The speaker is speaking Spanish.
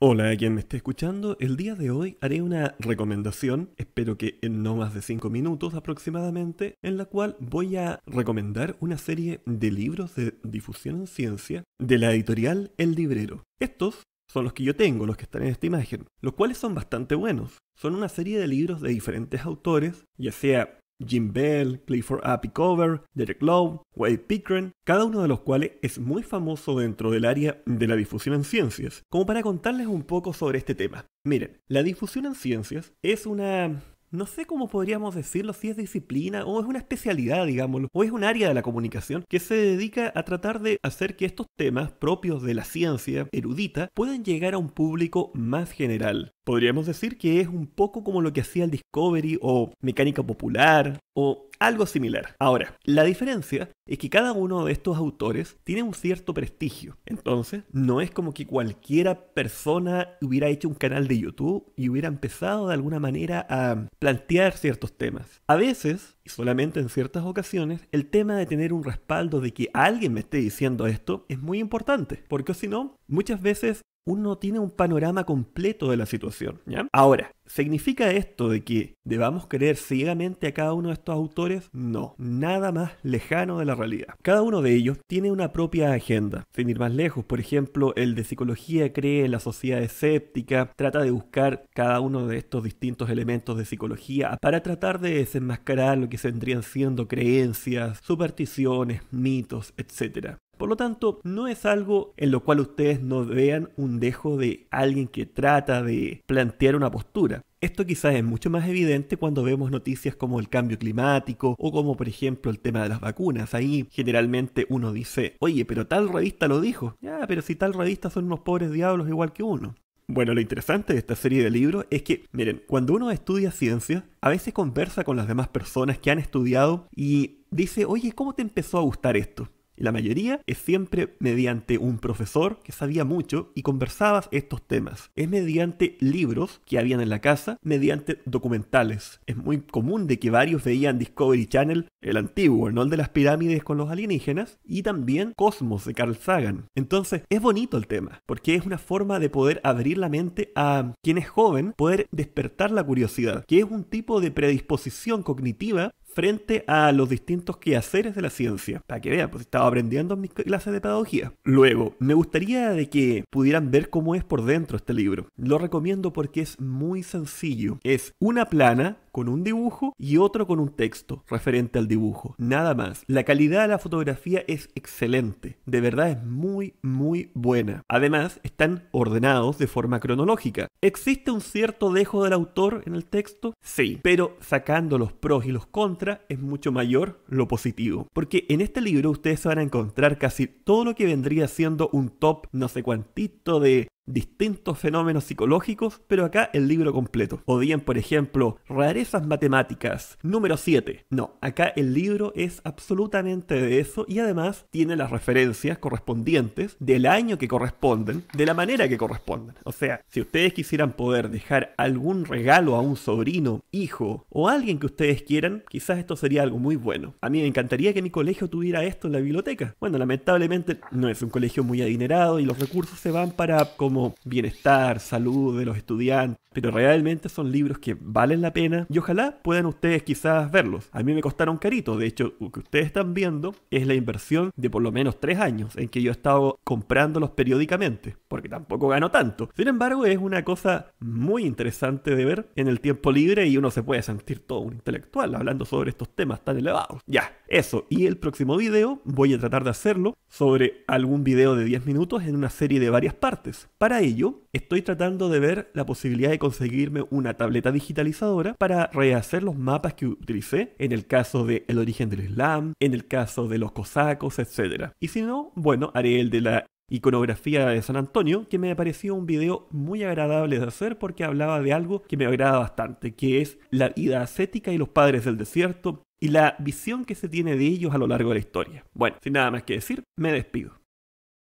Hola a quien me esté escuchando, el día de hoy haré una recomendación, espero que en no más de 5 minutos aproximadamente, en la cual voy a recomendar una serie de libros de difusión en ciencia de la editorial El Librero. Estos son los que yo tengo, los que están en esta imagen, los cuales son bastante buenos. Son una serie de libros de diferentes autores, ya sea Jim Bell, Clifford Happy Cover, Derek Lowe, Wade Pickren, cada uno de los cuales es muy famoso dentro del área de la difusión en ciencias, como para contarles un poco sobre este tema. Miren, la difusión en ciencias es una no sé cómo podríamos decirlo, si es disciplina o es una especialidad, digámoslo, o es un área de la comunicación que se dedica a tratar de hacer que estos temas propios de la ciencia erudita puedan llegar a un público más general. Podríamos decir que es un poco como lo que hacía el Discovery o Mecánica Popular o algo similar. Ahora, la diferencia es que cada uno de estos autores tiene un cierto prestigio. Entonces, no es como que cualquiera persona hubiera hecho un canal de YouTube y hubiera empezado de alguna manera a plantear ciertos temas. A veces, y solamente en ciertas ocasiones, el tema de tener un respaldo de que alguien me esté diciendo esto es muy importante, porque si no, muchas veces uno tiene un panorama completo de la situación. ¿ya? Ahora, ¿significa esto de que debamos creer ciegamente a cada uno de estos autores? No, nada más lejano de la realidad. Cada uno de ellos tiene una propia agenda. Sin ir más lejos, por ejemplo, el de psicología cree en la sociedad escéptica, trata de buscar cada uno de estos distintos elementos de psicología para tratar de desenmascarar lo que se vendrían siendo creencias, supersticiones, mitos, etc. Por lo tanto, no es algo en lo cual ustedes no vean un dejo de alguien que trata de plantear una postura. Esto quizás es mucho más evidente cuando vemos noticias como el cambio climático o como por ejemplo el tema de las vacunas. Ahí generalmente uno dice, oye, pero tal revista lo dijo. Ya, ah, pero si tal revista son unos pobres diablos igual que uno. Bueno, lo interesante de esta serie de libros es que, miren, cuando uno estudia ciencia, a veces conversa con las demás personas que han estudiado y dice, oye, ¿cómo te empezó a gustar esto? la mayoría es siempre mediante un profesor que sabía mucho y conversabas estos temas. Es mediante libros que habían en la casa, mediante documentales. Es muy común de que varios veían Discovery Channel, el antiguo, no el de las pirámides con los alienígenas, y también Cosmos de Carl Sagan. Entonces, es bonito el tema, porque es una forma de poder abrir la mente a quien es joven, poder despertar la curiosidad, que es un tipo de predisposición cognitiva frente a los distintos quehaceres de la ciencia. Para que vean, pues estaba aprendiendo en mis clases de pedagogía. Luego, me gustaría de que pudieran ver cómo es por dentro este libro. Lo recomiendo porque es muy sencillo. Es una plana con un dibujo y otro con un texto referente al dibujo. Nada más. La calidad de la fotografía es excelente. De verdad es muy, muy buena. Además, están ordenados de forma cronológica. ¿Existe un cierto dejo del autor en el texto? Sí, pero sacando los pros y los contras es mucho mayor lo positivo. Porque en este libro ustedes van a encontrar casi todo lo que vendría siendo un top no sé cuantito de distintos fenómenos psicológicos, pero acá el libro completo. O bien, por ejemplo, rarezas matemáticas, número 7. No, acá el libro es absolutamente de eso y además tiene las referencias correspondientes del año que corresponden, de la manera que corresponden. O sea, si ustedes quisieran poder dejar algún regalo a un sobrino, hijo o alguien que ustedes quieran, quizás esto sería algo muy bueno. A mí me encantaría que mi colegio tuviera esto en la biblioteca. Bueno, lamentablemente no es un colegio muy adinerado y los recursos se van para como bienestar, salud de los estudiantes, pero realmente son libros que valen la pena y ojalá puedan ustedes quizás verlos. A mí me costaron carito, de hecho, lo que ustedes están viendo es la inversión de por lo menos tres años en que yo he estado comprándolos periódicamente, porque tampoco gano tanto. Sin embargo, es una cosa muy interesante de ver en el tiempo libre y uno se puede sentir todo un intelectual hablando sobre estos temas tan elevados. Ya, eso. Y el próximo video voy a tratar de hacerlo sobre algún video de 10 minutos en una serie de varias partes. Para ello, estoy tratando de ver la posibilidad de conseguirme una tableta digitalizadora para rehacer los mapas que utilicé en el caso de El origen del Islam, en el caso de los cosacos, etc. Y si no, bueno, haré el de la iconografía de San Antonio, que me pareció un video muy agradable de hacer porque hablaba de algo que me agrada bastante, que es la vida ascética y los padres del desierto y la visión que se tiene de ellos a lo largo de la historia. Bueno, sin nada más que decir, me despido.